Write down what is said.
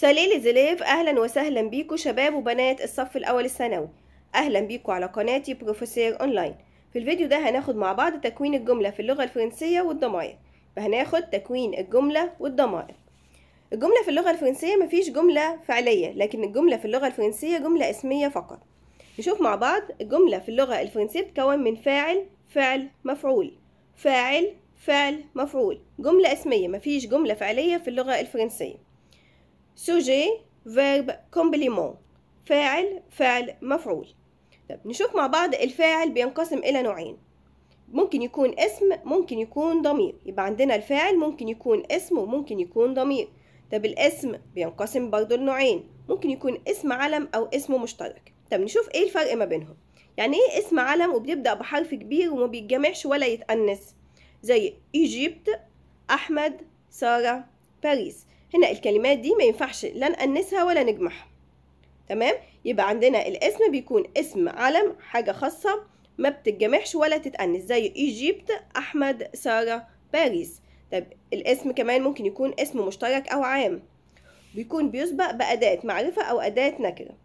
ساليلي زليف اهلا وسهلا بيكو شباب وبنات الصف الاول الثانوي اهلا بيكو على قناتي بروفيسير اونلاين في الفيديو ده هناخد مع بعض تكوين الجمله في اللغه الفرنسيه والضمائر فهناخد تكوين الجمله والضمائر الجمله في اللغه الفرنسيه مفيش جمله فعليه لكن الجمله في اللغه الفرنسيه جمله اسميه فقط نشوف مع بعض الجمله في اللغه الفرنسيه تكون من فاعل فعل مفعول فاعل فعل مفعول جمله اسميه مفيش جمله فعليه في اللغه الفرنسيه سوجي فيرب كومبليمون فاعل فعل مفعول طب نشوف مع بعض الفاعل بينقسم إلى نوعين ممكن يكون اسم ممكن يكون ضمير يبقى عندنا الفاعل ممكن يكون اسم وممكن يكون ضمير طب الاسم بينقسم برضو لنوعين ممكن يكون اسم علم أو اسم مشترك طب نشوف ايه الفرق ما بينهم يعني ايه اسم علم وبيبدأ بحرف كبير وما بيتجمعش ولا يتأنس زي ايجيبت أحمد سارة باريس هنا الكلمات دي ما ينفعش لا نأنسها ولا نجمعها تمام يبقى عندنا الاسم بيكون اسم علم حاجة خاصة ما بتتجمعش ولا تتأنس زي ايجيبت احمد سارة باريس طب الاسم كمان ممكن يكون اسم مشترك او عام بيكون بيسبق بأداة معرفة او أداة نكرة